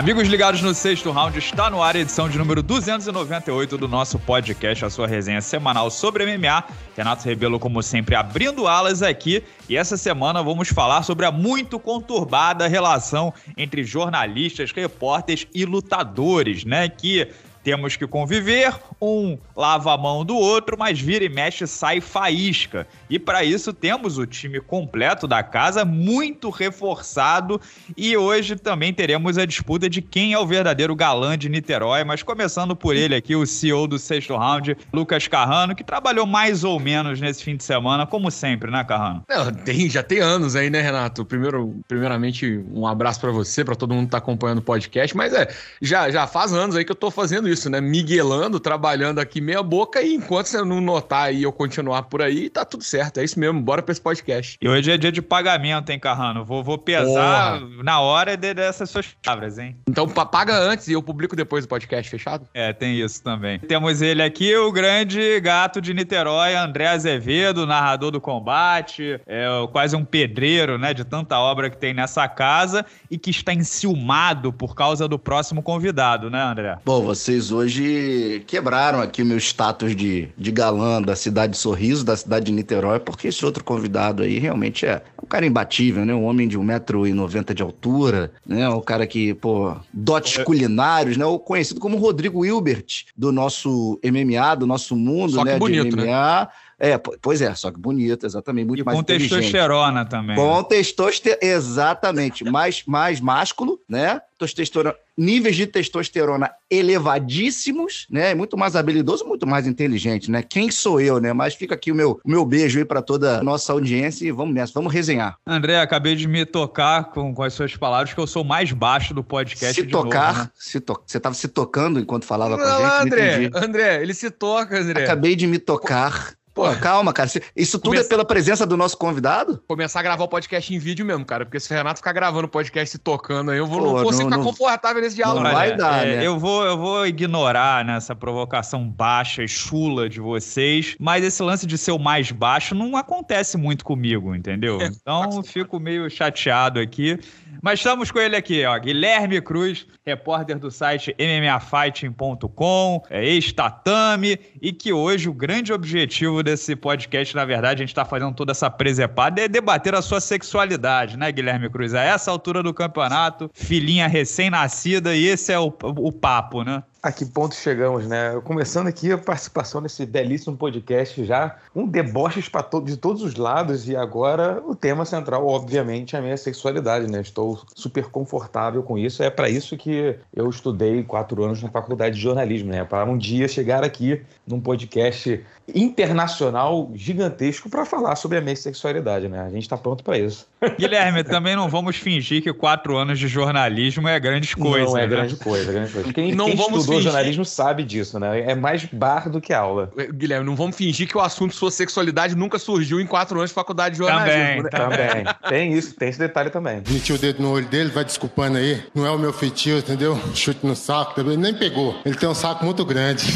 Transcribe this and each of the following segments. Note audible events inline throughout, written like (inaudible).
Amigos ligados no sexto round, está no ar a edição de número 298 do nosso podcast, a sua resenha semanal sobre MMA. Renato Rebelo, como sempre, abrindo alas aqui. E essa semana vamos falar sobre a muito conturbada relação entre jornalistas, repórteres e lutadores, né? Que temos que conviver um lava a mão do outro, mas vira e mexe sai faísca. E para isso temos o time completo da casa, muito reforçado. E hoje também teremos a disputa de quem é o verdadeiro galã de Niterói. Mas começando por ele aqui, o CEO do sexto round, Lucas Carrano, que trabalhou mais ou menos nesse fim de semana, como sempre, né, Carrano? É, tem, já tem anos aí, né, Renato? Primeiro, primeiramente, um abraço para você, para todo mundo que tá acompanhando o podcast. Mas é, já, já faz anos aí que eu tô fazendo isso, né? Miguelando, trabalhando trabalhando aqui meia boca e enquanto você não notar e eu continuar por aí, tá tudo certo. É isso mesmo, bora pra esse podcast. E hoje é dia de pagamento, hein, Carrano? Vou, vou pesar Porra. na hora de, dessas suas palavras, hein? Então paga antes e eu publico depois o podcast, fechado? É, tem isso também. Temos ele aqui, o grande gato de Niterói, André Azevedo, narrador do combate, é quase um pedreiro, né, de tanta obra que tem nessa casa e que está enciumado por causa do próximo convidado, né, André? Bom, vocês hoje quebraram tiraram aqui o meu status de, de galã da cidade de Sorriso, da cidade de Niterói, porque esse outro convidado aí realmente é um cara imbatível, né? Um homem de 1,90m de altura, né? Um cara que, pô, dotes é. culinários, né? O conhecido como Rodrigo Hilbert, do nosso MMA, do nosso mundo, Só né? Que bonito, de MMA. Né? É, pois é, só que bonito, exatamente, muito e mais com testosterona também. Né? Com testosterona, exatamente, (laughs) mais, mais másculo, né? Testosterona, níveis de testosterona elevadíssimos, né? Muito mais habilidoso, muito mais inteligente, né? Quem sou eu, né? Mas fica aqui o meu, meu beijo aí para toda a nossa audiência e vamos nessa, vamos resenhar. André, acabei de me tocar com, com as suas palavras que eu sou mais baixo do podcast. Se tocar, novo, né? se to... você estava se tocando enquanto falava Não, com a gente. André, André, ele se toca, André. Acabei de me tocar Pô, calma, cara. Isso tudo Começa... é pela presença do nosso convidado? Começar a gravar o podcast em vídeo mesmo, cara. Porque se o Renato ficar gravando o podcast se tocando aí, eu vou, Pô, não vou ficar não... confortável nesse diálogo. Não vai dar, é, né? Eu vou, eu vou ignorar nessa né, provocação baixa e chula de vocês, mas esse lance de ser o mais baixo não acontece muito comigo, entendeu? É, então, fico meio chateado aqui. Mas estamos com ele aqui, ó, Guilherme Cruz, repórter do site MMAfighting.com, é ex-tatame, e que hoje o grande objetivo desse podcast, na verdade, a gente está fazendo toda essa presepada, é debater a sua sexualidade, né, Guilherme Cruz? A essa altura do campeonato, filhinha recém-nascida, e esse é o, o papo, né? a que ponto chegamos, né? Começando aqui a participação nesse belíssimo podcast já, um deboche to de todos os lados e agora o tema central, obviamente, é a minha sexualidade, né? Estou super confortável com isso, é para isso que eu estudei quatro anos na faculdade de jornalismo, né? Para um dia chegar aqui num podcast internacional gigantesco para falar sobre a minha sexualidade, né? A gente está pronto para isso. Guilherme, (laughs) também não vamos fingir que quatro anos de jornalismo é grande coisa. Não é né? grande coisa, é grande coisa. Quem, não quem vamos estudou fingir... jornalismo sabe disso, né? É mais bar do que aula. É, Guilherme, não vamos fingir que o assunto sua sexualidade nunca surgiu em quatro anos de faculdade de jornalismo. Né? Também, né? também. tem isso, tem esse detalhe também. Metiu o dedo no olho dele, vai desculpando aí. Não é o meu feitio, entendeu? Chute no saco, também. nem pegou. Ele tem um saco muito grande.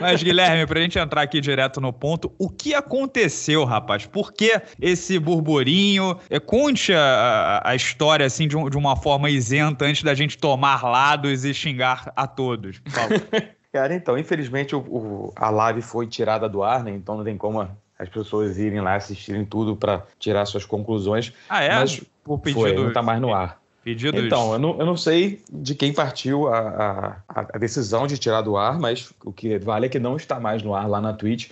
Mas, Guilherme, pra gente entrar aqui aqui direto no ponto. O que aconteceu, rapaz? Por que esse burburinho? É, conte a, a história, assim, de, um, de uma forma isenta antes da gente tomar lados e xingar a todos, (laughs) Cara, então, infelizmente o, o, a live foi tirada do ar, né? Então não tem como as pessoas irem lá assistirem tudo para tirar suas conclusões. Ah, é? Mas por pedido... foi, não tá mais no ar então, eu não, eu não sei de quem partiu a, a, a, decisão de tirar do ar, mas o que vale é que não está mais no ar lá na Twitch.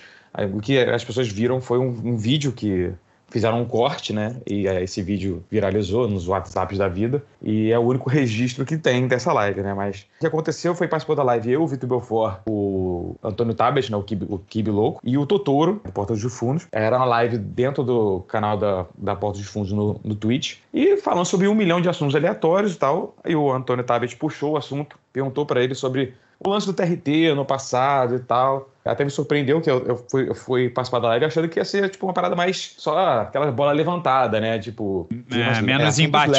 O que as pessoas viram foi um, um vídeo que fizeram um corte, né? E é, esse vídeo viralizou nos WhatsApps da vida. E é o único (laughs) registro que tem dessa live, né? Mas o que aconteceu foi participou da live eu, o Vitor Belfort, o Antônio Tabet, né? O Kibe, Louco, e o Totoro, do Porta dos Fundos. Era uma live dentro do canal da, da Porta dos Fundos no, no Twitch. E falando sobre um milhão de assuntos aleatórios e tal. E o Antônio Tabet puxou o assunto, perguntou para ele sobre o lance do TRT no passado e tal. Até me surpreendeu que eu, eu, fui, eu fui participar da live achando que ia ser tipo uma parada mais só aquela bola levantada, né? Tipo. É, é menos é, imbativa,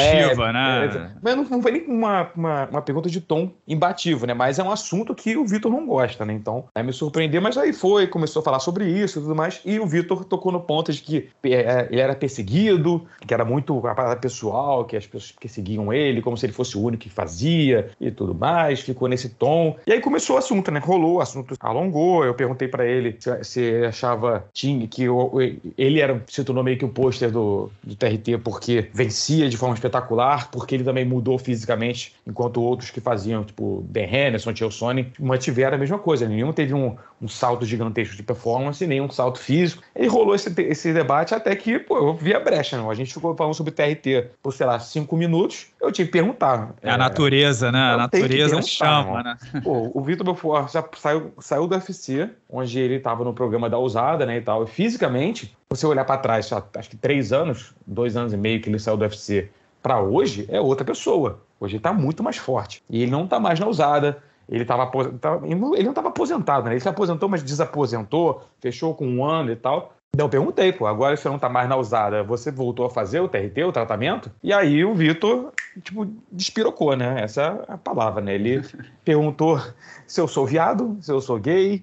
leve, né? mas não, não foi nem uma, uma, uma, pergunta de tom imbativo, né? Mas é um assunto que o Vitor não gosta, né? Então, aí né, me surpreendeu, mas aí foi, começou a falar sobre isso e tudo mais. E o Vitor tocou no ponto de que é, é, ele era perseguido, que era muito a parada pessoal, que as pessoas perseguiam ele, como se ele fosse o único que fazia e tudo mais. Ficou nesse tom. E aí começou o assunto, né? Rolou, o assunto alongou. Eu eu perguntei para ele se, se achava que eu, ele era, se tornou meio que o pôster do, do TRT porque vencia de forma espetacular, porque ele também mudou fisicamente, enquanto outros que faziam, tipo Ben Henderson, Tio Sony, mantiveram a mesma coisa. Né? Nenhum teve um, um salto gigantesco de performance, nem um salto físico. E rolou esse, esse debate até que, pô, eu vi a brecha, não. Né? A gente ficou falando sobre TRT por, sei lá, cinco minutos. Eu tinha que perguntar. É a natureza, né? A natureza é chama, né? Pô, o Vitor Belfort já saiu, saiu do UFC, onde ele estava no programa da Ousada, né, e tal. E fisicamente, você olhar para trás, acho que três anos, dois anos e meio que ele saiu do UFC, para hoje é outra pessoa. Hoje ele tá muito mais forte. E ele não tá mais na ousada. Ele, tava, tava ele não estava aposentado, né? Ele se aposentou, mas desaposentou, fechou com um ano e tal. Então eu perguntei, pô, agora você não tá mais na usada, você voltou a fazer o TRT, o tratamento? E aí o Vitor, tipo, despirocou, né? Essa é a palavra, né? Ele (laughs) perguntou se eu sou viado, se eu sou gay,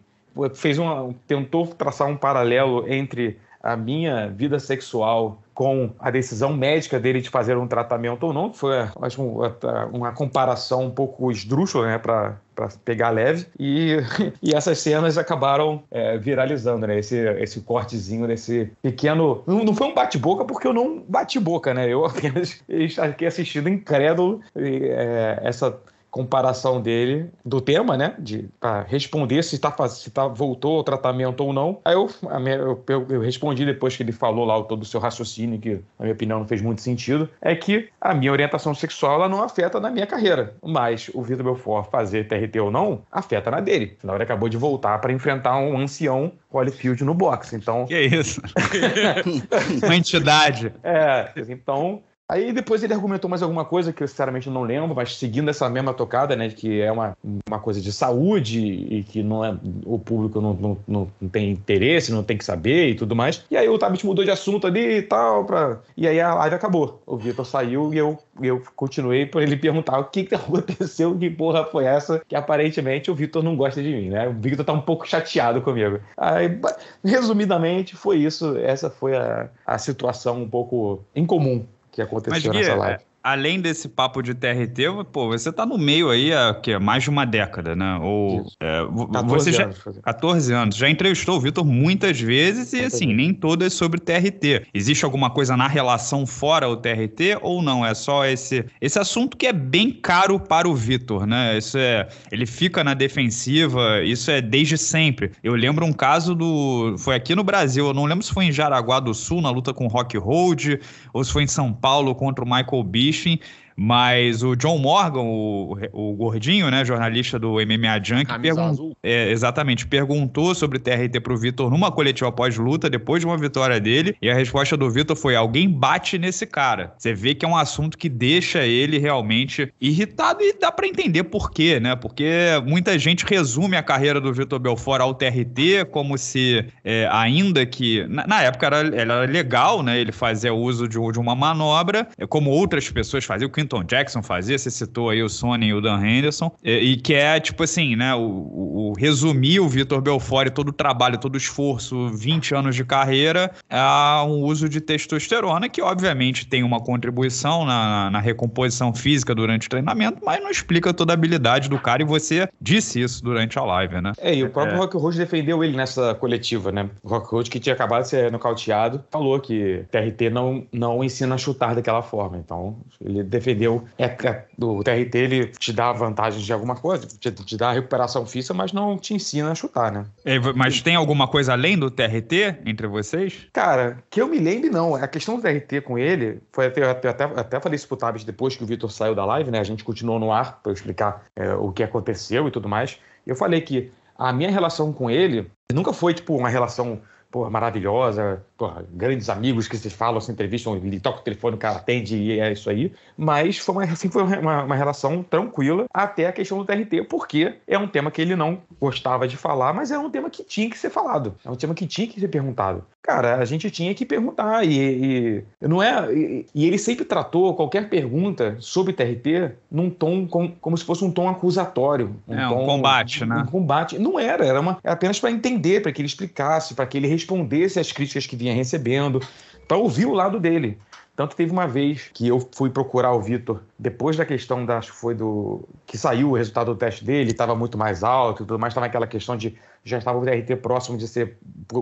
fez uma, tentou traçar um paralelo entre a minha vida sexual com a decisão médica dele de fazer um tratamento ou não, foi acho, uma, uma comparação um pouco esdrúxula, né, para pegar leve, e, (laughs) e essas cenas acabaram é, viralizando, né, esse, esse cortezinho desse pequeno... Não, não foi um bate-boca, porque eu não bati boca, né, eu (laughs) apenas fiquei assistindo incrédulo e, é, essa comparação dele do tema, né? De responder se tá se tá voltou o tratamento ou não. Aí eu, minha, eu, eu, respondi depois que ele falou lá todo o seu raciocínio que na minha opinião não fez muito sentido, é que a minha orientação sexual ela não afeta na minha carreira, mas o Vitor Belfort fazer TRT ou não afeta na dele. Na hora acabou de voltar para enfrentar um ancião Holyfield no boxe, então. Que isso? (laughs) Uma entidade. É, então Aí depois ele argumentou mais alguma coisa que eu sinceramente não lembro, mas seguindo essa mesma tocada, né, que é uma, uma coisa de saúde e que não é o público não, não, não tem interesse, não tem que saber e tudo mais. E aí o Tabit mudou de assunto ali e tal, pra... e aí a live acabou. O Vitor saiu e eu, eu continuei por ele perguntar o que, que (laughs) aconteceu, que porra foi essa, que aparentemente o Vitor não gosta de mim, né? O Vitor tá um pouco chateado comigo. Aí, resumidamente, foi isso. Essa foi a, a situação um pouco incomum que aconteceu Mas, Gui, live além desse papo de TRT, pô, você tá no meio aí há que, mais de uma década, né? Ou é, 14 já, anos. 14 anos. Já entrevistou o Vitor muitas vezes e, assim, nem todas sobre TRT. Existe alguma coisa na relação fora o TRT ou não? É só esse, esse assunto que é bem caro para o Vitor, né? Isso é... Ele fica na defensiva, isso é desde sempre. Eu lembro um caso do... Foi aqui no Brasil, eu não lembro se foi em Jaraguá do Sul, na luta com o Rock Road, ou se foi em São Paulo contra o Michael B enfim mas o John Morgan, o, o gordinho, né, jornalista do MMA Junk, pergun é, exatamente, perguntou sobre TRT pro Vitor numa coletiva pós-luta, depois de uma vitória dele, e a resposta do Vitor foi: alguém bate nesse cara. Você vê que é um assunto que deixa ele realmente irritado e dá para entender por quê, né? Porque muita gente resume a carreira do Vitor Belfort ao TRT como se, é, ainda que na, na época era, era, legal, né, ele fazia uso de, de uma manobra, é, como outras pessoas faziam, o quinto Quinton Jackson fazia, você citou aí o Sonny, e o Dan Henderson, e, e que é tipo assim, né, o, o, o resumir o Vitor Belfort todo o trabalho, todo o esforço, 20 anos de carreira, a um uso de testosterona, que obviamente tem uma contribuição na, na recomposição física durante o treinamento, mas não explica toda a habilidade do cara, e você disse isso durante a live, né? É, e o próprio é. Rock Road defendeu ele nessa coletiva, né? O Rock Road, que tinha acabado de ser nocauteado, falou que TRT não, não ensina a chutar daquela forma, então ele defendeu perdeu. É, é, o TRT ele te dá vantagens de alguma coisa, te, te dá recuperação física, mas não te ensina a chutar, né? É, mas tem alguma coisa além do TRT entre vocês? Cara, que eu me lembre, não. A questão do TRT com ele, foi até, eu até, até falei isso pro Tabs depois que o Vitor saiu da live, né? A gente continuou no ar para explicar é, o que aconteceu e tudo mais. Eu falei que a minha relação com ele nunca foi, tipo, uma relação porra, maravilhosa, porra, grandes amigos que se falam, se entrevistam, ele toca o telefone, o cara atende e é isso aí. Mas foi uma, assim, foi uma, uma relação tranquila até a questão do TRT, porque é um tema que ele não gostava de falar, mas é um tema que tinha que ser falado, é um tema que tinha que ser perguntado. Cara, a gente tinha que perguntar e, e não é e, e, ele sempre tratou qualquer pergunta sobre TRT num tom com, como se fosse um tom acusatório, um, é, tom, um combate, né? Um combate. Não era, era uma apenas para entender, para que ele explicasse, para que ele respondesse às críticas que vinha recebendo, para ouvir o lado dele. Tanto teve uma vez que eu fui procurar o Vitor depois da questão da, acho que foi do que saiu o resultado do teste dele, estava muito mais alto e tudo mais, estava aquela questão de já estava o DRT próximo de ser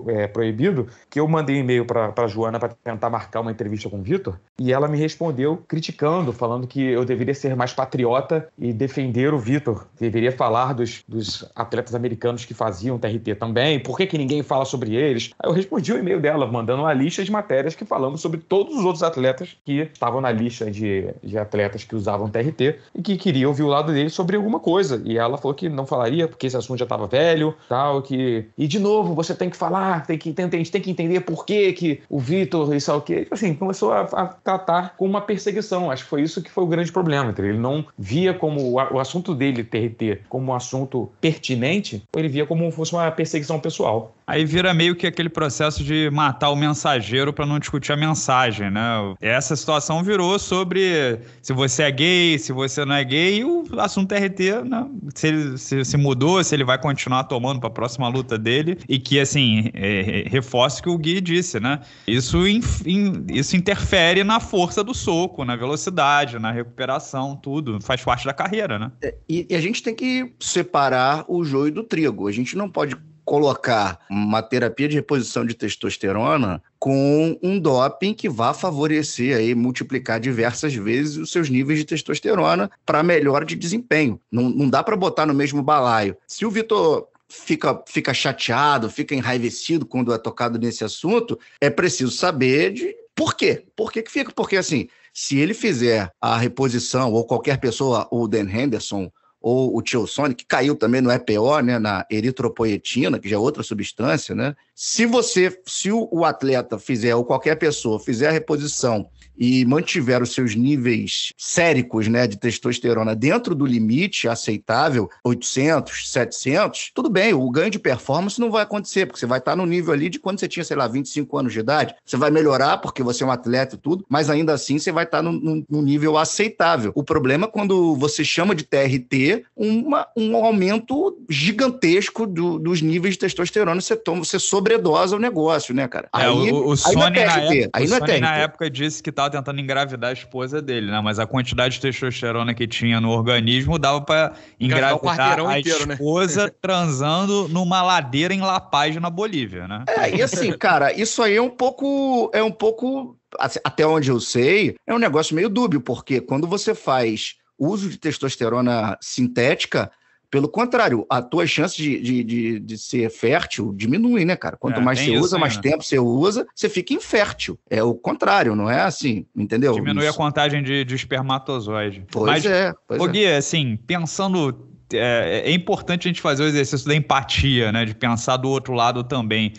é, proibido, que eu mandei um e-mail para a Joana para tentar marcar uma entrevista com o Vitor, e ela me respondeu criticando, falando que eu deveria ser mais patriota e defender o Vitor, deveria falar dos, dos atletas americanos que faziam TRT também, por que, que ninguém fala sobre eles? Aí eu respondi o e-mail dela, mandando uma lista de matérias que falamos sobre todos os outros atletas atletas que estavam na lista de, de atletas que usavam TRT e que queria ouvir o lado dele sobre alguma coisa. E ela falou que não falaria porque esse assunto já estava velho, tal, que... E, de novo, você tem que falar, tem que entender, a gente tem que entender por que que o Vitor e tal, que... Tipo assim, começou a, a tratar com uma perseguição. Acho que foi isso que foi o grande problema. Entendeu? Ele não via como o assunto dele, TRT, como um assunto pertinente, ele via como fosse uma perseguição pessoal. Aí vira meio que aquele processo de matar o mensageiro para não discutir a mensagem, né? Essa situação virou sobre se você é gay, se você não é gay, e o assunto é RT, né? se ele se, se, mudou, se ele vai continuar tomando para a próxima luta dele, e que, assim, é, é, reforça o que o Gui disse, né? Isso, in, in, isso interfere na força do soco, na velocidade, na recuperação, tudo. Faz parte da carreira, né? É, e, e a gente tem que separar o joio do trigo. A gente não pode colocar uma terapia de reposição de testosterona com um doping que vá favorecer aí multiplicar diversas vezes os seus níveis de testosterona para melhora de desempenho. Não, não dá para botar no mesmo balaio. Se o Vitor fica, fica chateado, fica enraivecido quando é tocado nesse assunto, é preciso saber de por quê? Por que, que fica? Porque assim, se ele fizer a reposição ou qualquer pessoa, o Dan Henderson ou o tiosone, que caiu também no EPO, né, na eritropoetina, que já é outra substância, né, se você, se o atleta fizer, ou qualquer pessoa fizer a reposição e mantiver os seus níveis séricos né, de testosterona dentro do limite aceitável, 800, 700, tudo bem, o ganho de performance não vai acontecer, porque você vai estar no nível ali de quando você tinha, sei lá, 25 anos de idade. Você vai melhorar porque você é um atleta e tudo, mas ainda assim você vai estar no nível aceitável. O problema é quando você chama de TRT uma, um aumento gigantesco do, dos níveis de testosterona, você, toma, você sobre sobredosa o negócio, né, cara? É, aí, o, o aí Sony, é na, época, Sony na época disse que estava tentando engravidar a esposa dele, né? Mas a quantidade de testosterona que tinha no organismo dava para engravidar a inteiro, né? esposa né? (laughs) transando numa ladeira em La Paz, na Bolívia, né? É, e assim, (laughs) cara, isso aí é um pouco. É um pouco. Assim, até onde eu sei, é um negócio meio dúbio, porque quando você faz uso de testosterona sintética, pelo contrário, a tua chance de, de, de, de ser fértil diminui, né, cara? Quanto é, mais você isso, usa, né? mais tempo você usa, você fica infértil. É o contrário, não é assim, entendeu? Diminui isso. a contagem de, de espermatozoide. Pois Mas, é. Pois ô, é. Gui, assim, pensando é, é, importante a gente fazer o exercício da empatia, né? De pensar do outro lado também.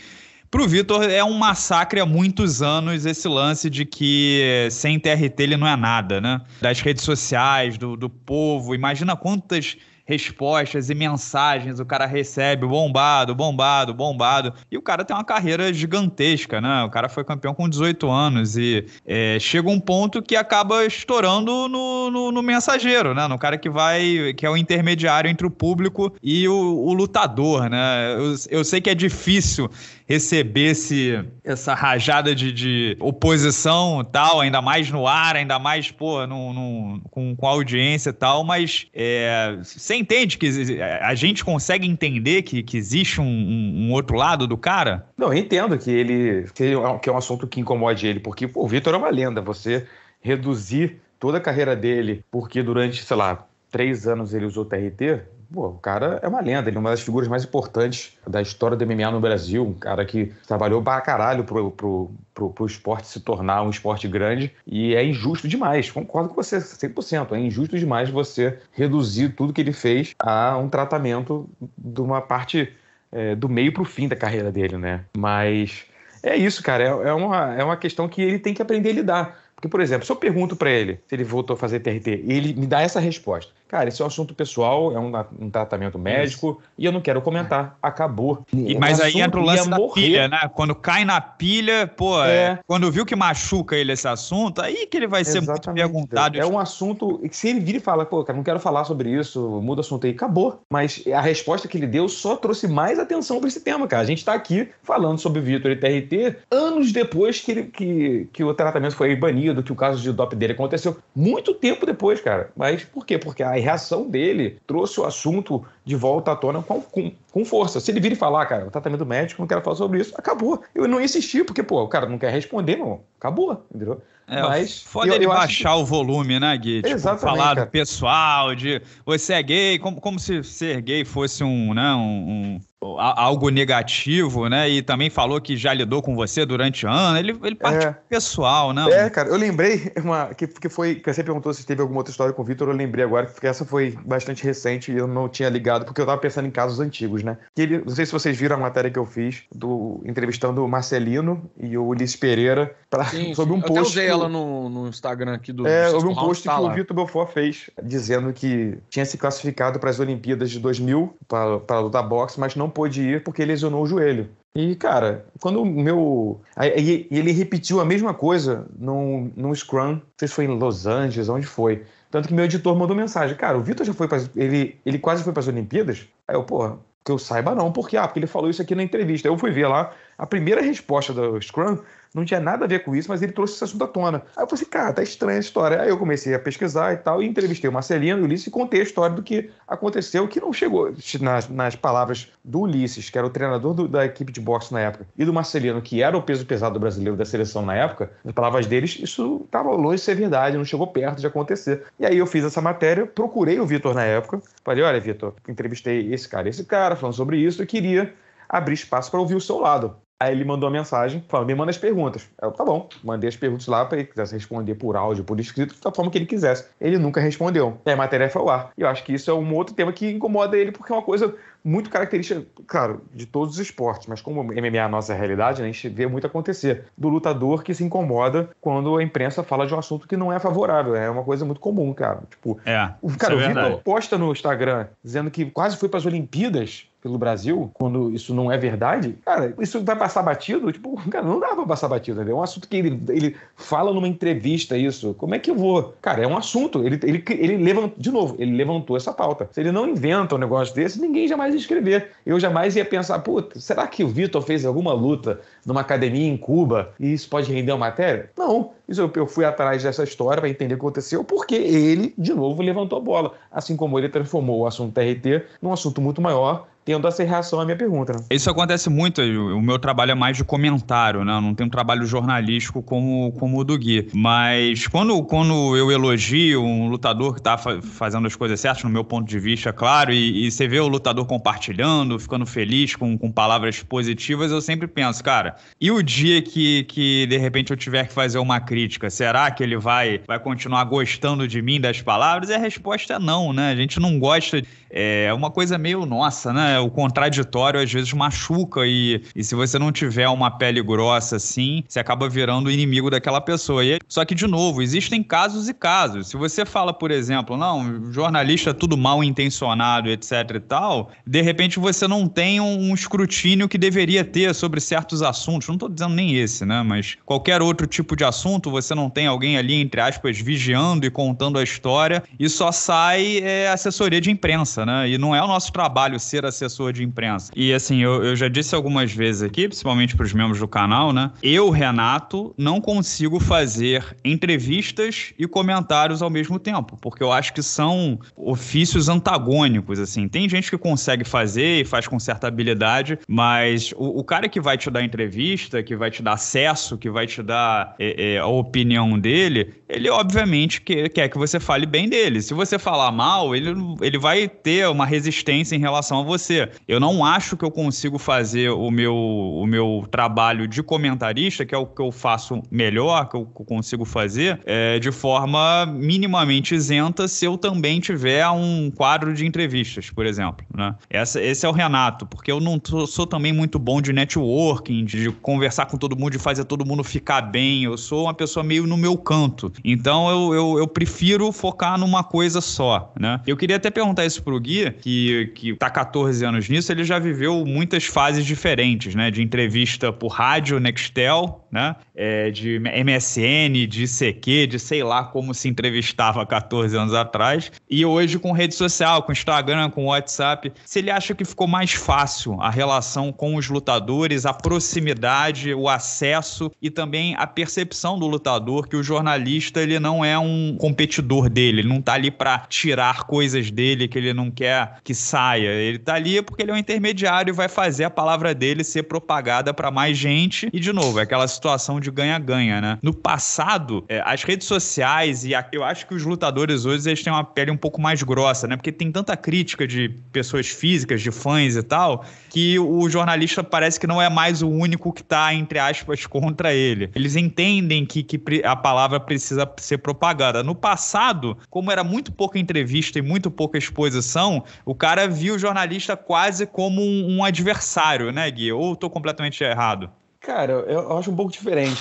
Para o Vitor, é um massacre há muitos anos esse lance de que sem TRT ele não é nada, né? Das redes sociais, do, do povo. Imagina quantas respostas e mensagens o cara recebe bombado, bombado, bombado. E o cara tem uma carreira gigantesca, né? O cara foi campeão com 18 anos e é, chega um ponto que acaba estourando no, no, no, mensageiro, né? No cara que vai, que é o intermediário entre o público e o, o lutador, né? Eu, eu sei que é difícil recebesse essa rajada de, de oposição tal, ainda mais no ar, ainda mais, pô, no, no com, com audiência e tal, mas é, você entende que a gente consegue entender que, que existe um, um, outro lado do cara? Não, eu entendo que ele é que é um assunto que incomode ele, porque pô, o Vitor é uma lenda, você reduzir toda a carreira dele, porque durante, sei lá, três anos ele usou TRT, Pô, o cara é uma lenda, ele é uma das figuras mais importantes da história do MMA no Brasil, um cara que trabalhou para caralho pro, pro, pro, pro, esporte se tornar um esporte grande, e é injusto demais, concordo com você 100%, é injusto demais você reduzir tudo que ele fez a um tratamento de uma parte é, do meio pro fim da carreira dele, né? Mas é isso, cara, é, é, uma, é uma questão que ele tem que aprender a lidar. Porque, por exemplo, se eu pergunto para ele se ele voltou a fazer TRT e ele me dá essa resposta, Cara, esse é um assunto pessoal, é um, um tratamento médico, Isso. e eu não quero comentar. Acabou. E, mas aí entra o lance da morrer. pilha, né? Quando cai na pilha, pô, é, é. quando viu que machuca ele esse assunto, aí que ele vai Exatamente. ser muito perguntado. É um assunto que se ele vira e fala, pô, cara, não quero falar sobre isso, muda o assunto aí, acabou. Mas a resposta que ele deu só trouxe mais atenção para esse tema, cara. A gente tá aqui falando sobre o Vitor e TRT anos depois que, ele, que, que o tratamento foi banido, que o caso de DOP dele aconteceu. Muito tempo depois, cara. Mas por quê? Porque a reação dele trouxe o assunto de volta à tona com, com, com força. Se ele vir e falar, ah, cara, o tratamento médico, não quero falar sobre isso, acabou. Eu não insisti porque, pô, o cara não quer responder, não. Acabou, entendeu? É, mas foda ele baixar que... o volume, né, Gui? Tipo, Exatamente, falar cara. do pessoal, de você é gay, como, como se ser gay fosse um, né, um, um, algo negativo, né? E também falou que já lidou com você durante anos. Ele, ele é. parte é. pessoal, né? É, cara, eu lembrei uma que, que foi. Que você perguntou se teve alguma outra história com o Vitor, eu lembrei agora que essa foi bastante recente e eu não tinha ligado, porque eu tava pensando em casos antigos, né? Que ele, não sei se vocês viram a matéria que eu fiz do entrevistando o Marcelino e o Ulisses Pereira pra, sim, sobre um post tela no, no Instagram aqui do. É, houve um post tá que lá. o Vitor Belfort fez, dizendo que tinha se classificado para as Olimpíadas de 2000 para lutar boxe, mas não pôde ir porque lesionou o joelho. E, cara, quando o meu. E ele repetiu a mesma coisa num, num Scrum, não sei se foi em Los Angeles, onde foi. Tanto que meu editor mandou mensagem. Cara, o Vitor já foi para. Ele, ele quase foi para as Olimpíadas? Aí eu, porra, que eu saiba não, porque, ah, porque ele falou isso aqui na entrevista. Eu fui ver lá, a primeira resposta do Scrum não tinha nada a ver com isso, mas ele trouxe esse assunto à tona. Aí eu falei assim, cara, tá estranha a história. Aí eu comecei a pesquisar e tal, e entrevistei o Marcelino e o Ulisses e contei a história do que aconteceu, que não chegou nas, nas palavras do Ulisses, que era o treinador do, da equipe de boxe na época, e do Marcelino, que era o peso pesado brasileiro da seleção na época, nas palavras deles, isso estava longe de ser verdade, não chegou perto de acontecer. E aí eu fiz essa matéria, procurei o Vitor na época, falei, olha, Vitor, entrevistei esse cara, esse cara, falando sobre isso, eu queria abrir espaço para ouvir o seu lado. Aí ele mandou uma mensagem, falando, me manda as perguntas. Eu, tá bom, mandei as perguntas lá para ele quisesse responder por áudio, por escrito, da forma que ele quisesse. Ele nunca respondeu. É a matéria falar. E eu acho que isso é um outro tema que incomoda ele, porque é uma coisa muito característica, claro, de todos os esportes, mas como MMA é a nossa realidade, né, a gente vê muito acontecer, do lutador que se incomoda quando a imprensa fala de um assunto que não é favorável. É uma coisa muito comum, cara. Tipo, é, o, cara, é o Vitor posta no Instagram dizendo que quase foi para as Olimpíadas pelo Brasil, quando isso não é verdade, cara, isso vai passar batido? Tipo, (laughs) cara, não dá pra passar batido, entendeu? É um assunto que ele, ele fala numa entrevista isso. Como é que eu vou? Cara, é um assunto. Ele, ele, ele levantou, de novo, ele levantou essa pauta. Se ele não inventa um negócio desse, ninguém jamais ia escrever. Eu jamais ia pensar, puta, será que o Vitor fez alguma luta numa academia em Cuba e isso pode render uma matéria? Não. Isso, eu fui atrás dessa história para entender o que aconteceu, porque ele, de novo, levantou a bola. Assim como ele transformou o assunto TRT num assunto muito maior, tendo essa reação à minha pergunta. Né? Isso acontece muito, o meu trabalho é mais de comentário, né? Eu não tem um trabalho jornalístico como, como o do Gui. Mas quando, quando eu elogio um lutador que está fa fazendo as coisas certas, no meu ponto de vista, claro, e, e, você vê o lutador compartilhando, ficando feliz com, com palavras positivas, eu sempre penso, cara, e o dia que, que de repente eu tiver que fazer uma crítica, será que ele vai, vai continuar gostando de mim, das palavras? E a resposta é não, né? A gente não gosta é uma coisa meio nossa, né? O contraditório às vezes machuca e, e se você não tiver uma pele grossa assim, você acaba virando inimigo daquela pessoa. E, só que, de novo, existem casos e casos. Se você fala, por exemplo, não, jornalista é tudo mal intencionado, etc e tal, de repente você não tem um, um escrutínio que deveria ter sobre certos assuntos. Não estou dizendo nem esse, né? Mas qualquer outro tipo de assunto, você não tem alguém ali, entre aspas, vigiando e contando a história e só sai é, assessoria de imprensa imprensa, né? E não é o nosso trabalho ser assessor de imprensa. E assim, eu, eu já disse algumas vezes aqui, principalmente para os membros do canal, né? Eu, Renato, não consigo fazer entrevistas e comentários ao mesmo tempo, porque eu acho que são ofícios antagônicos, assim. Tem gente que consegue fazer e faz com certa habilidade, mas o, o cara que vai te dar entrevista, que vai te dar acesso, que vai te dar é, é, a opinião dele, ele obviamente quer que você fale bem dele. Se você falar mal, ele, ele vai ter uma resistência em relação a você. Eu não acho que eu consigo fazer o meu, o meu trabalho de comentarista, que é o que eu faço melhor, que eu consigo fazer, é, de forma minimamente isenta se eu também tiver um quadro de entrevistas, por exemplo. Né? Essa, esse é o Renato, porque eu não tô, sou também muito bom de networking, de, de conversar com todo mundo, de fazer todo mundo ficar bem. Eu sou uma pessoa meio no meu canto. Então eu, eu, eu, prefiro focar numa coisa só, né? Eu queria até perguntar isso pro Gui, que, que tá 14 anos nisso, ele já viveu muitas fases diferentes, né? De entrevista por rádio, Nextel, né? É, de MSN, de CQ, de sei lá como se entrevistava 14 anos atrás. E hoje com rede social, com Instagram, com WhatsApp. Se ele acha que ficou mais fácil a relação com os lutadores, a proximidade, o acesso e também a percepção do lutador que o jornalista ele não é um competidor dele, ele não tá ali para tirar coisas dele que ele não quer que saia. Ele tá ali porque ele é um intermediário e vai fazer a palavra dele ser propagada para mais gente. E de novo, é aquela situação de ganha-ganha, né? No passado, é, as redes sociais e a, eu acho que os lutadores hoje eles têm uma pele um pouco mais grossa, né? Porque tem tanta crítica de pessoas físicas, de fãs e tal, que o jornalista parece que não é mais o único que tá, entre aspas, contra ele. Eles entendem que, que a palavra precisa precisa ser propagada. No passado, como era muito pouca entrevista e muito pouca exposição, o cara via o jornalista quase como um, um adversário, né, Gui? Ou estou completamente errado? Cara, eu acho um pouco diferente.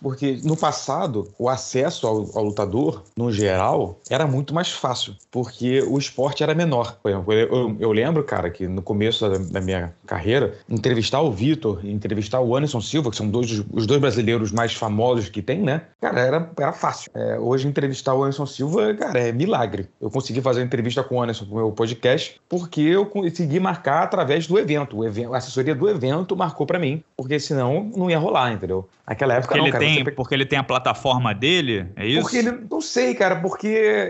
Porque no passado, o acesso ao, ao, lutador, no geral, era muito mais fácil, porque o esporte era menor. Por exemplo, eu, eu, eu lembro, cara, que no começo da, da minha carreira, entrevistar o Vitor, entrevistar o Anderson Silva, que são dois, os dois brasileiros mais famosos que tem, né? Cara, era, era fácil. É, hoje, entrevistar o Anderson Silva, cara, é milagre. Eu consegui fazer a entrevista com o Anderson pro meu podcast, porque eu consegui marcar através do evento. O evento a assessoria do evento marcou para mim, porque senão não ia rolar, entendeu? Naquela época. Porque não, ele cara, tem, você... porque ele tem a plataforma dele, é isso? Porque ele, não sei, cara, porque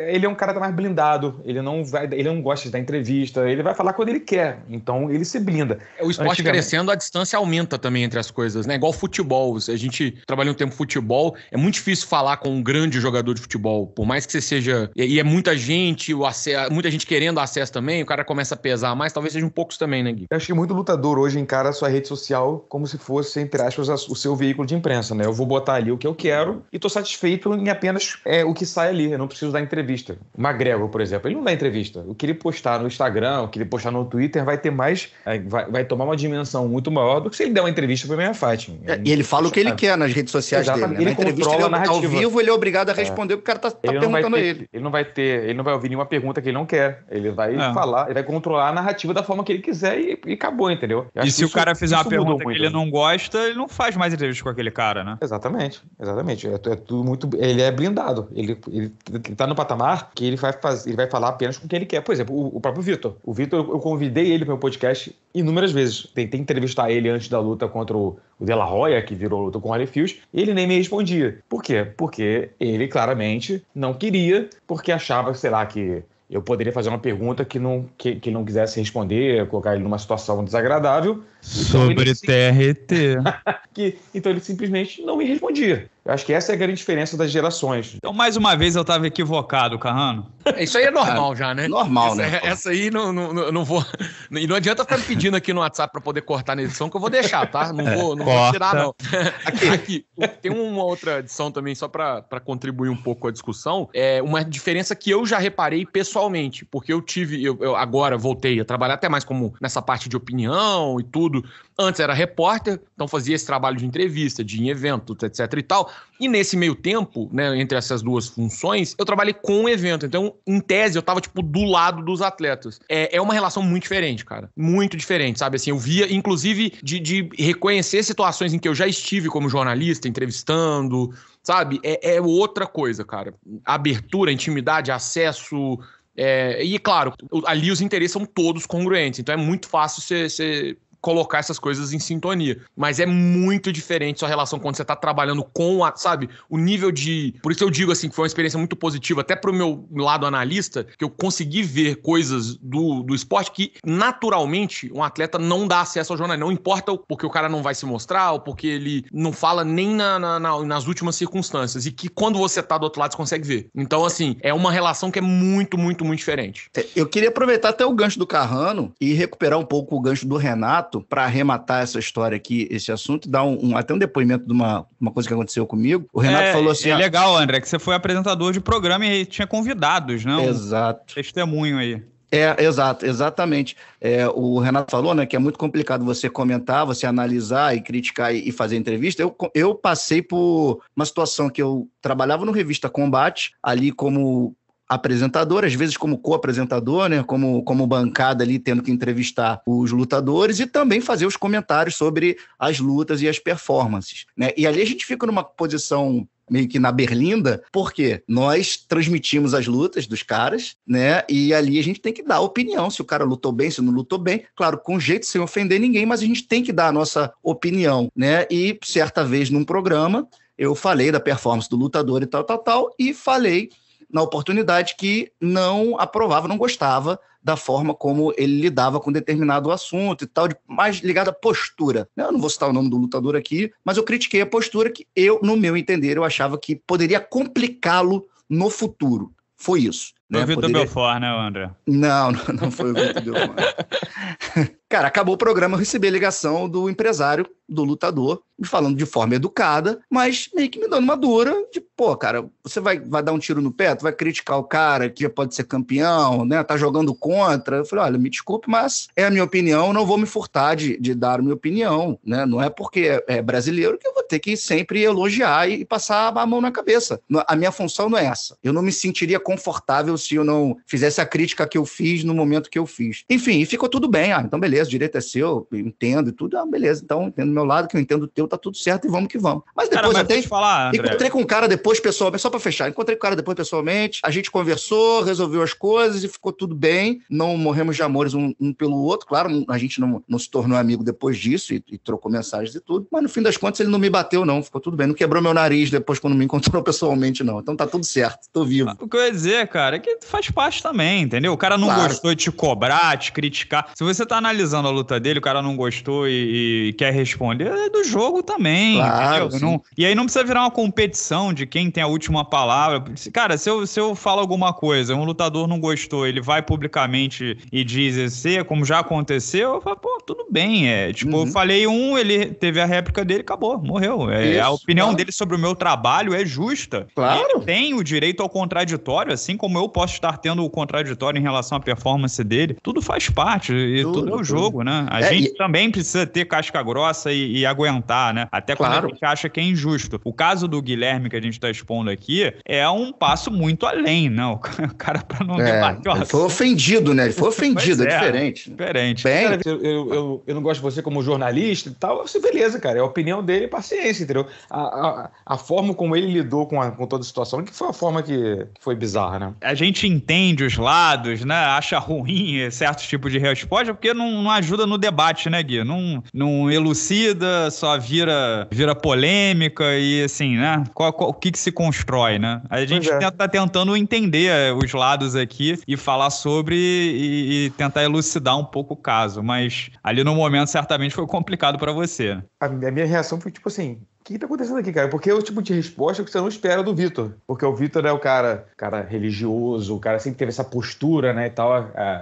ele é um cara mais blindado, ele não vai, ele não gosta de dar entrevista, ele vai falar quando ele quer, então ele se blinda. O esporte crescendo, a distância aumenta também entre as coisas, né? Igual futebol, a gente trabalha um tempo futebol, é muito difícil falar com um grande jogador de futebol, por mais que você seja, e é muita gente, o acesso, muita gente querendo acesso também, o cara começa a pesar mais, talvez sejam um poucos também, né, Gui? Eu acho que muito lutador hoje encara a sua rede social como se fosse, entre aspas, o seu veículo de imprensa, né? Eu vou botar ali o que eu quero e tô satisfeito em apenas é, o que sai ali. Eu não preciso dar entrevista. O McGregor, por exemplo, ele não dá entrevista. O que ele postar no Instagram, o que ele postar no Twitter vai ter mais, é, vai, vai tomar uma dimensão muito maior do que se ele der uma entrevista pro Meia Fighting. É, e ele fala o que ele quer nas redes sociais dele. Né? Ele na controla ele, é a narrativa. ao vivo, ele é obrigado a responder é. porque o cara tá, tá ele perguntando ter, a ele. Ele não vai ter, ele não vai ouvir nenhuma pergunta que ele não quer. Ele vai é. falar, ele vai controlar a narrativa da forma que ele quiser e, e acabou, entendeu? e se isso, o cara fizer uma pergunta que ele né? não gosta, ele não faz mais entrevista com aquele cara, né? Exatamente. Exatamente, exatamente. É, é, tudo muito. Ele é blindado. Ele, ele, ele tá no patamar que ele vai fazer, ele vai falar apenas com quem ele quer. Por exemplo, o, o próprio Vitor. O Vitor, eu, convidei ele para o meu podcast inúmeras vezes. Tentei entrevistar ele antes da luta contra o, o De La Roya, que virou luta com o Holyfield, e ele nem me respondia. Por quê? Porque ele claramente não queria, porque achava, sei lá, que eu poderia fazer uma pergunta que não que, que não quisesse responder, colocar ele numa situação desagradável Sobre TRT. Então (laughs) que, então ele simplesmente não me respondia. Eu acho que essa é a grande diferença das gerações. Então, mais uma vez, eu estava equivocado, Carrano. Isso aí é normal já, né? Normal, essa, né? É, essa aí não, não, não vou. (laughs) E não adianta ficar me pedindo aqui no WhatsApp para poder cortar na edição, que eu vou deixar, tá? Não é, vou, não vou tirar, não. (laughs) Aqui, aqui, tem uma outra edição também, só para contribuir um pouco com a discussão. É uma diferença que eu já reparei pessoalmente, porque eu tive. Eu, eu agora voltei a trabalhar até mais como nessa parte de opinião e tudo tudo. Antes era repórter, então fazia esse trabalho de entrevista, de em evento, etc e tal. E nesse meio tempo, né, entre essas duas funções, eu trabalhei com o evento. Então, em tese, eu tava, tipo, do lado dos atletas. É, é uma relação muito diferente, cara. Muito diferente, sabe? Assim, eu via, inclusive, de, de reconhecer situações em que eu já estive como jornalista, entrevistando, sabe? É, é outra coisa, cara. Abertura, intimidade, acesso. É, e claro, ali os interesses são todos congruentes, então é muito fácil você colocar essas coisas em sintonia. Mas é muito diferente sua relação quando você está trabalhando com a, sabe, o nível de. Por isso eu digo assim que foi uma experiência muito positiva, até pro meu lado analista, que eu consegui ver coisas do, do esporte que naturalmente um atleta não dá acesso ao jornal. Não importa porque o cara não vai se mostrar, ou porque ele não fala nem na, na, na, nas últimas circunstâncias. E que quando você tá do outro lado, você consegue ver. Então, assim, é uma relação que é muito, muito, muito diferente. É, eu queria aproveitar até o gancho do Carrano e recuperar um pouco o gancho do Renato fato, para arrematar essa história aqui, esse assunto, dar um, um, até um depoimento de uma, uma coisa que aconteceu comigo. O Renato é, falou assim. É legal, André, que você foi apresentador de programa e tinha convidados, não? Né? Exato. Um testemunho aí. É, exato, exatamente. É, o Renato falou né, que é muito complicado você comentar, você analisar e criticar e, e, fazer entrevista. Eu, eu passei por uma situação que eu trabalhava no Revista Combate, ali como apresentador, às vezes como co-apresentador, né, como, como bancada ali tendo que entrevistar os lutadores e também fazer os comentários sobre as lutas e as performances, né? E ali a gente fica numa posição meio que na berlinda, porque nós transmitimos as lutas dos caras, né? E ali a gente tem que dar opinião se o cara lutou bem, se não lutou bem, claro, com jeito sem ofender ninguém, mas a gente tem que dar a nossa opinião, né? E certa vez num programa eu falei da performance do lutador e tal, tal, tal, e falei na oportunidade que não aprovava, não gostava da forma como ele lidava com determinado assunto e tal, de, mais ligado à postura. Eu não vou citar o nome do lutador aqui, mas eu critiquei a postura que eu, no meu entender, eu achava que poderia complicá-lo no futuro. Foi isso. Foi né? o Vitor Poderia... Belfort, né, André? Não, não, foi o Vitor (laughs) Belfort. Cara, acabou o programa, eu recebi a ligação do empresário, do lutador, me falando de forma educada, mas meio que me dando uma dura de, pô, cara, você vai, vai dar um tiro no pé, tu vai criticar o cara que já pode ser campeão, né, tá jogando contra. Eu falei, olha, me desculpe, mas é a minha opinião, não vou me furtar de, de dar a minha opinião, né, não é porque é, brasileiro que eu vou ter que sempre elogiar e, e passar a mão na cabeça. A minha função não é essa. Eu não me sentiria confortável se eu não fizesse a crítica que eu fiz no momento que eu fiz. Enfim, e ficou tudo bem. Ah, então beleza, o direito é seu, entendo e tudo. Ah, beleza, então entendo do meu lado, que eu entendo o teu, tá tudo certo e vamos que vamos. Mas depois cara, mas até. Te falar, André. encontrei com o cara depois pessoalmente, só para fechar, encontrei com o cara depois pessoalmente, a gente conversou, resolveu as coisas e ficou tudo bem. Não morremos de amores um, um pelo outro, claro, a gente não, não se tornou amigo depois disso e, e trocou mensagens e tudo. Mas no fim das contas ele não me bateu, não, ficou tudo bem. Não quebrou meu nariz depois quando me encontrou (laughs) pessoalmente, não. Então tá tudo certo, tô vivo. O que eu ia dizer, cara, é que faz parte também, entendeu? O cara não claro. gostou de te cobrar, te criticar. Se você tá analisando a luta dele, o cara não gostou e, e quer responder, é do jogo também, claro, entendeu? Não, e aí não precisa virar uma competição de quem tem a última palavra. Cara, se eu, se eu falo alguma coisa, um lutador não gostou, ele vai publicamente e diz assim, como já aconteceu, eu falo, pô, tudo bem. É, tipo, uhum. eu falei um, ele teve a réplica dele, acabou, morreu. É, Isso, a opinião claro. dele sobre o meu trabalho é justa. Claro. Ele tem o direito ao contraditório, assim como eu posso estar tendo o contraditório em relação à performance dele. Tudo faz parte e tudo, tudo é o jogo, né? A é, gente e... também precisa ter casca grossa e, e aguentar, né? Até claro. quando a gente acha que é injusto. O caso do Guilherme que a gente está expondo aqui é um passo muito além, não? Né? O (laughs) cara para não é, debater. Ele foi ofendido, né? Ele foi (laughs) ofendido, é, é, né? diferente. Diferente. Bem... Cara, eu, eu, eu, não gosto de você como jornalista e tal. Você beleza, cara. É a opinião dele, paciência, entendeu? A, a, a forma como ele lidou com, a, com toda a situação, que foi a forma que, que foi bizarra, né? A gente gente entende os lados, né? Acha ruim certos tipos de resposta, porque não, não ajuda no debate, né, Gui? Não, não elucida, só vira, vira polêmica e assim, né? Qual, qual, o que, que se constrói, né? A gente é. tá, tá tentando entender eh, os lados aqui e falar sobre e, e tentar elucidar um pouco o caso, mas ali no momento certamente foi complicado para você. Né? A, a minha reação foi tipo assim: o que tá acontecendo aqui, cara? Porque é o tipo de resposta que você não espera do Vitor. Porque o Vitor é o cara, cara religioso, o cara sempre teve essa postura, né, e tal.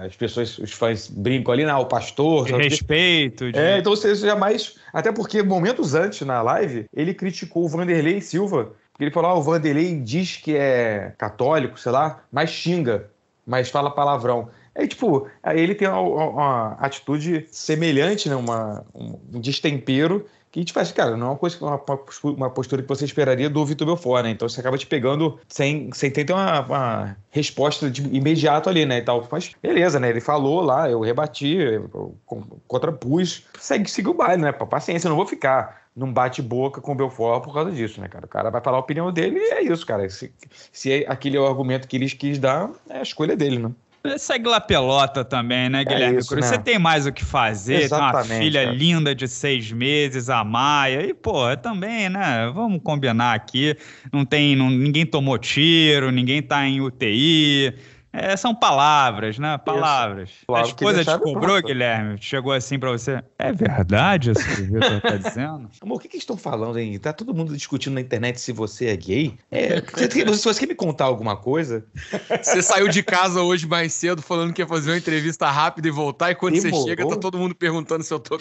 As pessoas, os fãs brincam ali, não, ah, o pastor... De respeito. De... É, então você jamais... Até porque momentos antes, na live, ele criticou o Vanderlei Silva, porque ele falou, ah, o Vanderlei diz que é católico, sei lá, mas xinga, mas fala palavrão. É tipo, ele tem uma, uma, uma atitude semelhante, né, uma, um destempero que te faz, cara, não é uma coisa uma, uma postura que você esperaria do Vitor Belfort, né? Então você acaba te pegando sem, sem ter uma, uma resposta de imediato ali, né? E tal. Mas beleza, né? Ele falou lá, eu rebati, eu contrapus, segue, segue o baile, né? Paciência, não vou ficar não bate boca com o Belfort por causa disso, né, cara? O cara vai falar a opinião dele e é isso, cara. Se, se é, aquele é o argumento que eles quis dar, é a escolha dele, né? Segue lá pelota também, né, é Guilherme é isso, Cruz? Né? Você tem mais o que fazer, tem uma filha cara. É. linda de seis meses, a Maia, e, pô, é também, né, vamos combinar aqui, não tem, não, ninguém tomou tiro, ninguém tá em UTI, é, são palavras, né? Palavras. Claro, a esposa te cobrou, pronto. Guilherme? Chegou assim para você. É verdade isso que o Vitor tá (laughs) dizendo? Amor, o que, que estão falando aí? Tá todo mundo discutindo na internet se você é gay? É, você, você quer me contar alguma coisa? Você saiu de casa hoje mais cedo falando que ia fazer uma entrevista rápida e voltar, e quando Demorou? você chega, tá todo mundo perguntando se eu tô.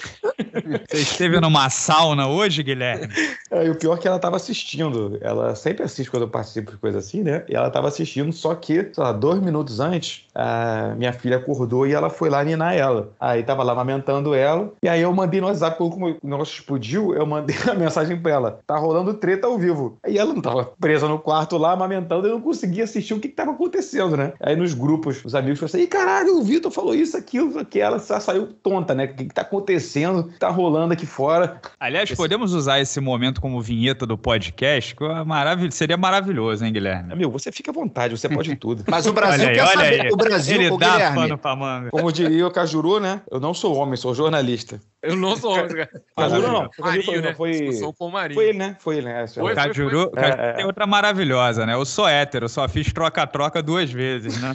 Você esteve numa sauna hoje, Guilherme? É, e o pior é que ela estava assistindo. Ela sempre assiste quando eu participo de coisa assim, né? E ela estava assistindo, só que, sei lá, dois minutos antes, a minha filha acordou e ela foi lá ninar ela. Aí tava lá amamentando ela. E aí eu mandei no WhatsApp, como o negócio explodiu, eu mandei (laughs) a mensagem pra ela. Tá rolando treta ao vivo. Aí ela não tava presa no quarto lá, amamentando, eu não conseguia assistir o que, que tava acontecendo, né? Aí nos grupos, os amigos falaram assim: Ih, caralho, o Vitor falou isso, aquilo, que ela saiu tonta, né? O que, que tá acontecendo? tá rolando aqui fora. Aliás, esse... podemos usar esse momento como vinheta do podcast? É seria maravilhoso, hein, Guilherme? Meu, você fica à vontade, você pode tudo. (laughs) Mas o Brasil olha aí, quer olha saber. Aí. O Brasil, Ele dá Guilherme, pano pra manga. Como diria o Cajuru, né? Eu não sou homem, sou jornalista. Eu não sou homem, cara. Cajuru não. Marinho, foi, né? foi... Discussão com o Marinho. Foi ele, né? Foi ele, né? Foi, Cajuru, é. foi, Cajuru é, é, tem é. outra maravilhosa, né? Eu sou hétero, só fiz troca-troca duas vezes, né?